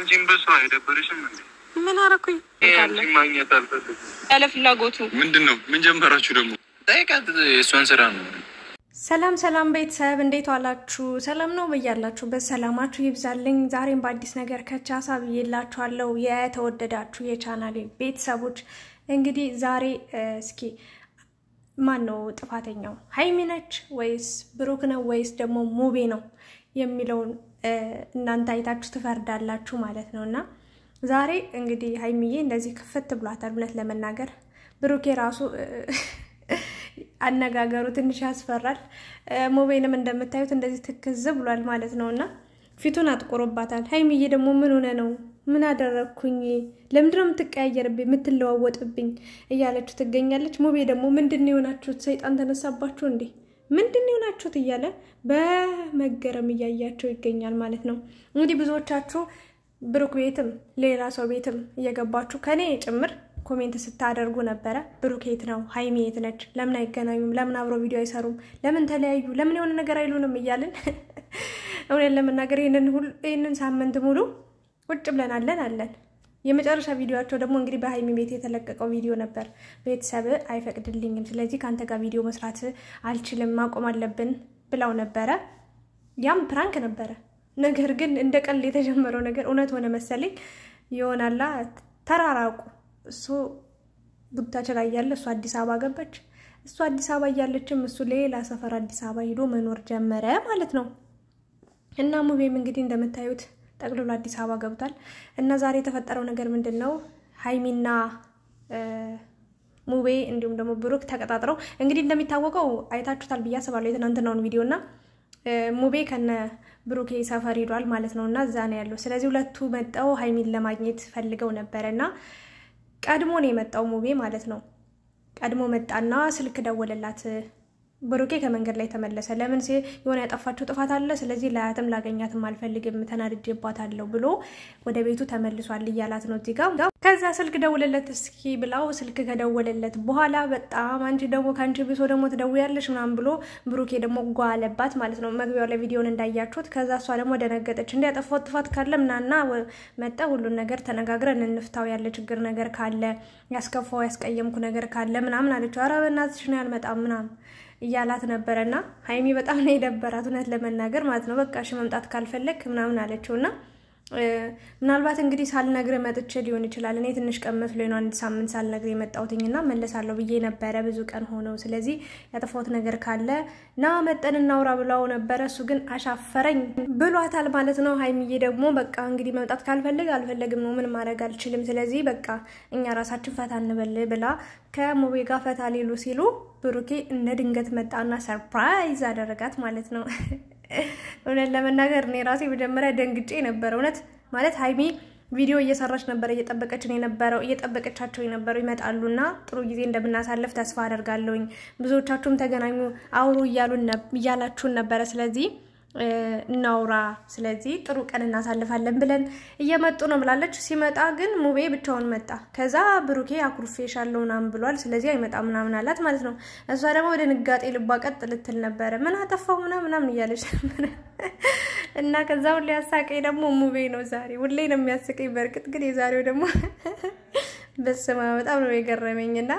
አንቺን በሱ አይደብርሽም እንዴ? ምን አደረኩኝ? አንቺ ማግኘት አልፈልግም ያለ ፍላጎቱ ምንድን ነው? ምን ጀመራችሁ ደግሞ? የእሷን ስራ ነው። ሰላም ሰላም ቤተሰብ እንዴት ዋላችሁ? ሰላም ነው በያላችሁበት በሰላማችሁ ይብዛልኝ። ዛሬም በአዲስ ነገር ከቻሳ ብዬላችኋለሁ። የተወደዳችሁ የቻናሌ ቤተሰቦች እንግዲህ ዛሬ እስኪ ማን ነው ጥፋተኛው? ሀይሚ ነች ወይስ ብሩክ ነው ወይስ ደግሞ ሙቤ ነው የሚለውን እናንተ አይታችሁ ትፈርዳላችሁ ማለት ነው። እና ዛሬ እንግዲህ ሀይሚዬ እንደዚህ ክፍት ብሏታል። እውነት ለመናገር ብሩኬ ራሱ አነጋገሩ ትንሽ ያስፈራል። ሞቤንም እንደምታዩት እንደዚህ ትክዝ ብሏል ማለት ነው እና ፊቱን አጥቁሮባታል። ሀይሚዬ ደግሞ ምን ሆነ ነው ምን አደረግኩኝ? ለምንድነው የምትቀያየርብኝ የምትለዋወጥብኝ? እያለችሁ ትገኛለች። ሞቤ ደግሞ ምንድን የሆናችሁት ሰይጣን ተነሳባችሁ እንዴ? ምንድን ይሆናችሁት እያለ በመገረም እያያቸው ይገኛል ማለት ነው። እንግዲህ ብዙዎቻችሁ ብሩክ ቤትም ሌላ ሰው ቤትም እየገባችሁ ከኔ ጭምር ኮሜንት ስታደርጉ ነበረ። ብሩክ የት ነው? ሀይሚ የት ነች? ለምን አይገናኙም? ለምን አብሮ ቪዲዮ አይሰሩም? ለምን ተለያዩ? ለምን የሆነ ነገር አይሉንም? እያልን እውነት ለመናገር ይህንን ሳምንት ሙሉ ቁጭ ብለን አለን አለን የመጨረሻ ቪዲዮቸው ደግሞ እንግዲህ በሀይሚ ቤት የተለቀቀው ቪዲዮ ነበር። ቤተሰብ አይፈቅድልኝም፣ ስለዚህ ከአንተ ጋር ቪዲዮ መስራት አልችልም፣ ማቆም አለብን ብላው ነበረ። ያም ፕራንክ ነበረ። ነገር ግን እንደ ቀልድ የተጀመረው ነገር እውነት ሆነ መሰለኝ። ይሆናላ ተራራቁ። እሱ ላይ እያለ እሱ አዲስ አበባ ገባች። እሱ አዲስ አበባ እያለችም እሱ ሌላ ሰፈር አዲስ አበባ ሂዶ መኖር ጀመረ ማለት ነው። እና ሙቤም እንግዲህ እንደምታዩት ጠቅልሎ አዲስ አበባ ገብቷል እና ዛሬ የተፈጠረው ነገር ምንድን ነው? ሀይሚና ሙቤ እንዲሁም ደግሞ ብሩክ ተቀጣጥረው እንግዲህ እንደሚታወቀው አይታችሁታል ብዬ አስባለሁ የትናንትናውን ቪዲዮ እና ሙቤ ከነ ብሩኬ ሰፈር ሂዷል ማለት ነው እና እዛ ነው ያለው። ስለዚህ ሁለቱ መጠው ሀይሚን ለማግኘት ፈልገው ነበረ እና ቀድሞ ነው የመጣው ሙቤ ማለት ነው። ቀድሞ መጣና ስልክ ደወለላት ብሩኬ ከመንገድ ላይ ተመለሰ። ለምን የሆነ ያጠፋችው ጥፋት አለ፣ ስለዚህ ላያትም ላገኛትም አልፈልግም ተናድጄባታለሁ ብሎ ወደ ቤቱ ተመልሷል እያላት ነው እዚህ ጋር። ከዛ ስልክ ደውልለት እስኪ ብላው ስልክ ከደወለለት በኋላ በጣም አንቺ ደግሞ ከአንቺ ብሶ ደግሞ ትደውያለሽ ምናምን ብሎ ብሩኬ ደግሞ ጓለባት ማለት ነው። መግቢያው ላይ ቪዲዮን እንዳያችሁት። ከዛ እሷ ደግሞ ደነገጠች። እንደ ያጠፋው ጥፋት ካለ ምናና መጠ ሁሉን ነገር ተነጋግረን እንፍታው፣ ያለ ችግር ነገር ካለ ያስከፋው ያስቀየምኩ ነገር ካለ ምናምን አለችው። ኧረ በእናትሽ ነው ያልመጣም ምናምን እያላት ነበረ እና ሀይሚ በጣም ነው የደበራት እውነት ለመናገር ማለት ነው። በቃ እሺ መምጣት ካልፈለግ ምናምን አለችው ና። ምናልባት እንግዲህ ሳልነግር መጥቼ ሊሆን ይችላል። እኔ ትንሽ ቀን መስሎኝ ነው አንድ ሳምንት ሳልነግር እና መለሳለሁ ብዬ ነበረ። ብዙ ቀን ሆነው፣ ስለዚህ ያጠፋሁት ነገር ካለ ና መጠን እናውራ ብለው ነበረ። እሱ ግን አሻፈረኝ ብሏታል ማለት ነው። ሀይሚዬ ደግሞ በቃ እንግዲህ መምጣት ካልፈልግ አልፈለግም ነው፣ ምን ማድረግ አልችልም። ስለዚህ በቃ እኛ ራሳችን ፈታ እንበል ብላ ከሙቤ ጋር ፈታ ሊሉ ሲሉ ብሩኬ እንደ ድንገት መጣና ሰርፕራይዝ አደረጋት ማለት ነው። እውነት ለመናገር እኔ ራሴ መጀመሪያ ደንግጬ ነበር። እውነት ማለት ሀይሚ ቪዲዮ እየሰራች ነበር፣ እየጠበቀችን የነበረው እየጠበቀቻቸው የነበረው ይመጣሉና ጥሩ ጊዜ እንደምናሳልፍ ተስፋ አደርጋለሁኝ። ብዙዎቻችሁም ተገናኙ አውሩ እያሉን እያላችሁን ነበረ። ስለዚህ እናውራ፣ ስለዚህ ጥሩ ቀን እናሳልፋለን ብለን እየመጡ ነው ብላለች። ሲመጣ ግን ሙቤ ብቻውን መጣ። ከዛ ብሩኬ አኩርፌሻለሁ ምናምን ብሏል፣ ስለዚህ አይመጣም ምናምን አላት ማለት ነው። እሷ ደግሞ ወደ ንጋጤ ልቧ ቀጥ ልትል ነበረ። ምን አጠፋው ምና ምናምን እያለች ነበረ እና ከዛ ሁሌ ያሳቀኝ ደግሞ ሙቤ ነው ዛሬ። ሁሌ ነው የሚያስቀኝ። በእርግጥ ግን የዛሬው ደግሞ በስማ በጣም ነው የገረመኝ እና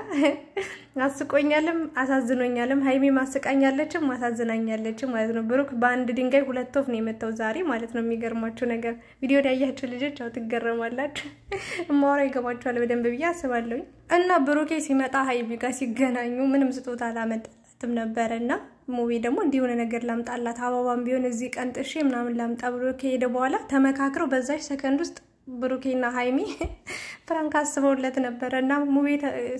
አስቆኛልም አሳዝኖኛልም። ሀይሚ ማስቃኛለችም አሳዝናኛለችም ማለት ነው። ብሩክ በአንድ ድንጋይ ሁለት ወፍ ነው የመታው ዛሬ ማለት ነው። የሚገርማችሁ ነገር ቪዲዮ ያያችሁ ልጆች ያው ትገረማላችሁ። እማወራው ይገባችኋል በደንብ ብዬ አስባለሁኝ። እና ብሩኬ ሲመጣ ሀይሚ ጋር ሲገናኙ ምንም ስጦታ አላመጣላትም ነበረ እና ሙቪ ደግሞ እንዲሆነ ነገር ላምጣላት አበባም ቢሆን እዚህ ቀንጥሼ ምናምን ላምጣ ብሎ ከሄደ በኋላ ተመካክረው በዛች ሰከንድ ውስጥ ብሩኬና ሀይሚ ፍራንክ አስበውለት ነበረ እና ሙቤ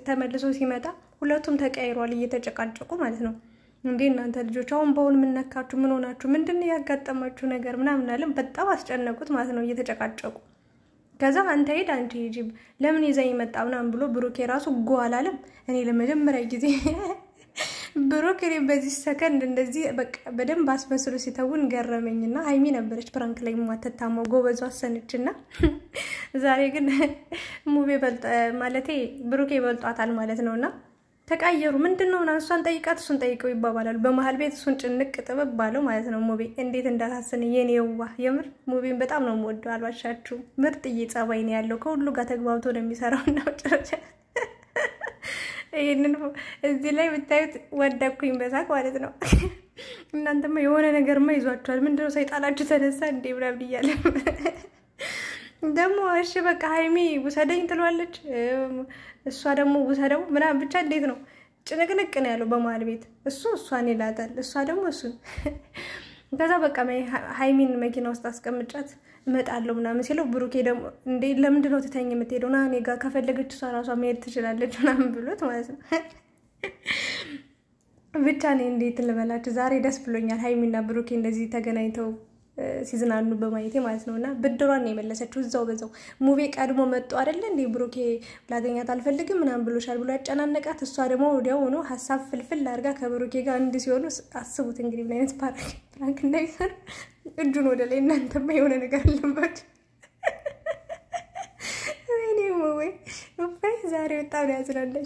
ተመልሶ ሲመጣ ሁለቱም ተቀይሯል፣ እየተጨቃጨቁ ማለት ነው። እንዴ እናንተ ልጆች አሁን በሁን የምነካችሁ ምን ሆናችሁ? ምንድን ያጋጠማችሁ ነገር ምናምን አለም። በጣም አስጨነቁት ማለት ነው፣ እየተጨቃጨቁ ከዛ አንተ ሄድ አንቺ ሂጂ ለምን ይዘኝ መጣ ምናምን ብሎ ብሩኬ ራሱ ጎ አላለም። እኔ ለመጀመሪያ ጊዜ ብሩክ እኔ በዚህ ሰከንድ እንደዚህ በደንብ አስመስሎ ሲተውን ገረመኝ። ገረመኝና ሀይሚ ነበረች ፕራንክ ላይ ማተታማው ጎበዙ አሰንች አሰነችና ዛሬ ግን ሙቤ ማለቴ ብሩክ ይበልጧታል ማለት ነው። ነውና ተቃየሩ። ምንድን ነው ምናምን እሷን ጠይቃት እሱን ጠይቀው ይባባላሉ። በመሀል ቤት እሱን ጭንቅ ጥበብ ባለው ማለት ነው። ሙቤ እንዴት እንዳሳስን የኔ የዋ የምር ሙቤን በጣም ነው የምወደው። አልባሻችሁ ምርጥ እየጸባይ ነው ያለው። ከሁሉ ጋር ተግባብቶ ነው የሚሰራው እና መጨረሻ ይህንን እዚህ ላይ ብታዩት ወደኩኝ በሳቅ ማለት ነው። እናንተማ የሆነ ነገርማ ይዟችኋል። ምንድነው ሰይጣናችሁ ተነሳ እንዴ ምናምን እያለ ደግሞ እሺ በቃ ሀይሚ ውሰደኝ ትሏለች፣ እሷ ደግሞ ውሰደው ምናምን ብቻ እንዴት ነው ጭንቅንቅ ነው ያለው በመሀል ቤት። እሱ እሷን ይላታል፣ እሷ ደግሞ እሱን። ከዛ በቃ ሀይሚን መኪና ውስጥ አስቀምጫት እመጣለሁ ምናምን ሲለው ብሩኬ ደግሞ እንዴ ለምንድን ነው ትተኝ የምትሄደው? ና እኔ ጋር ከፈለገች እሷ ራሷ መሄድ ትችላለች ምናምን ብሎት ማለት ነው። ብቻ እኔ እንዴት ልበላችሁ ዛሬ ደስ ብሎኛል። ሀይሚና ብሩኬ እንደዚህ ተገናኝተው ሲዝናኑ በማየቴ ማለት ነው። እና ብድሯን ነው የመለሰችው እዛው በዛው ሙቤ ቀድሞ መጡ አይደለ እንዴ ብሩኬ ላገኛት አልፈልግም ምናምን ብሎሻል ብሎ ያጨናነቃት፣ እሷ ደግሞ ወዲያው ሆኖ ሀሳብ ፍልፍል አድርጋ ከብሩኬ ጋር እንድ ሲሆኑ አስቡት እንግዲህ ምን አይነት ፓራክ ፕራንክ እጁን ወደ ላይ እናንተማ የሆነ ነገር አለባቸው። ወይኔ ወይ ወይ ዛሬ በጣም ነው ያዝናለኝ።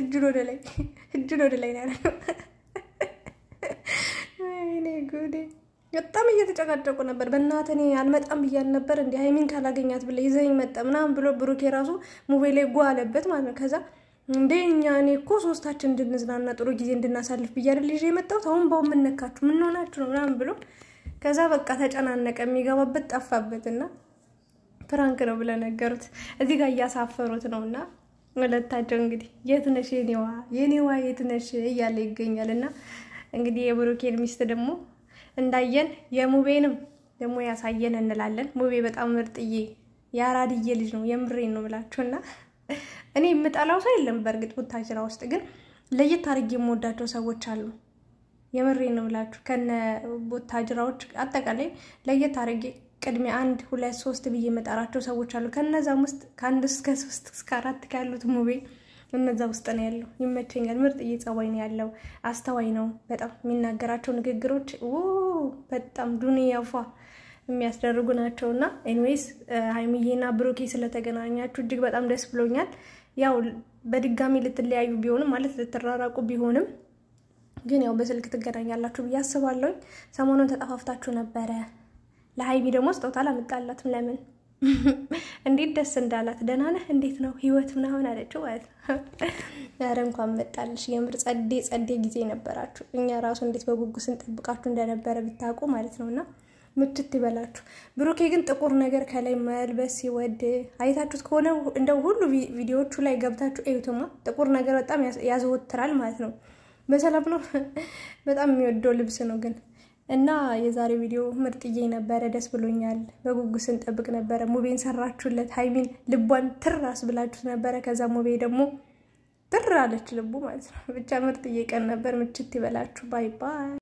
እጁን ወደ ላይ እጁን ወደ ላይ ነው ወይኔ ጉዴ በጣም እየተጨቃጨቁ ነበር። በእናትህ እኔ አልመጣም ብያል ነበር እንዲ ሀይሚን ካላገኛት ብለህ ይዘኝ መጣ ምናምን ብሎ ብሩኬ ራሱ ሙቤ ላይ ጓ አለበት ማለት ነው። ከዛ እንደ እኛ እኔ እኮ ሶስታችን እንድንዝናና ጥሩ ጊዜ እንድናሳልፍ ብያል ልጅ የመጣሁት አሁን በው የምነካችሁ ምንሆናችሁ ነው ምናምን ብሎ ከዛ በቃ ተጨናነቀ፣ የሚገባበት ጠፋበት እና ፕራንክ ነው ብለ ነገሩት። እዚህ ጋር እያሳፈሩት ነው እና ሁለታቸው እንግዲህ የትነሽ የኔዋ የኔዋ የትነሽ እያለ ይገኛል እና እንግዲህ የብሩኬን ሚስት ደግሞ እንዳየን የሙቤንም ደግሞ ያሳየን እንላለን። ሙቤ በጣም ምርጥዬ የአራድዬ ልጅ ነው። የምሬን ነው እና እኔ የምጠላው ሰው የለም። በእርግጥ ቡታጅራ ውስጥ ግን ለየት አድርጌ የምወዳቸው ሰዎች አሉ። የምሬ ነው ብላችሁ ከነ ቦታጅራዎች አጠቃላይ ለየት አድርጌ ቅድሜ አንድ ሁለት ሶስት ብዬ መጠራቸው ሰዎች አሉ። ከነዛም ውስጥ ከአንድ እስከ ሶስት እስከ አራት ካሉት ሙቤ እነዛ ውስጥ ነው ያለው። ይመቸኛል። ምርጥ እየጸባይ ነው ያለው። አስተዋይ ነው በጣም የሚናገራቸው ንግግሮች በጣም ዱንያ ፏ የሚያስደርጉ ናቸው። እና ኤኒዌይስ ሀይሚዬና ብሩኬ ስለተገናኛችሁ እጅግ በጣም ደስ ብሎኛል። ያው በድጋሚ ልትለያዩ ቢሆንም ማለት ልትራራቁ ቢሆንም ግን ያው በስልክ ትገናኛላችሁ ብዬ አስባለሁኝ። ሰሞኑን ተጠፋፍታችሁ ነበረ። ለሀይሚ ደግሞ ስጦታ አላመጣላትም። ለምን እንዴት ደስ እንዳላት ደህና ነህ፣ እንዴት ነው ህይወት ምናምን አለችው ማለት ነው። ኧረ እንኳን መጣልሽ። የምር ጸዴ ጸዴ ጊዜ ነበራችሁ። እኛ ራሱ እንዴት በጉጉት ስንጠብቃችሁ እንደነበረ ብታውቁ ማለት ነው። እና ምችት ይበላችሁ። ብሩኬ ግን ጥቁር ነገር ከላይ መልበስ ሲወድ አይታችሁት ከሆነ እንደው ሁሉ ቪዲዮቹ ላይ ገብታችሁ እዩትማ። ጥቁር ነገር በጣም ያዘወትራል ማለት ነው። በሰላም ነው። በጣም የሚወደው ልብስ ነው ግን እና የዛሬ ቪዲዮ ምርጥዬ ነበረ። ደስ ብሎኛል። በጉጉት ስንጠብቅ ነበረ። ሙቤን ሰራችሁለት። ሀይሚን ልቧን ትራስ አስብላችሁት ነበረ። ከዛ ሙቤ ደግሞ ትር አለች ልቡ ማለት ነው። ብቻ ምርጥዬ ቀን ነበር። ምችት ይበላችሁ። ባይ ባይ።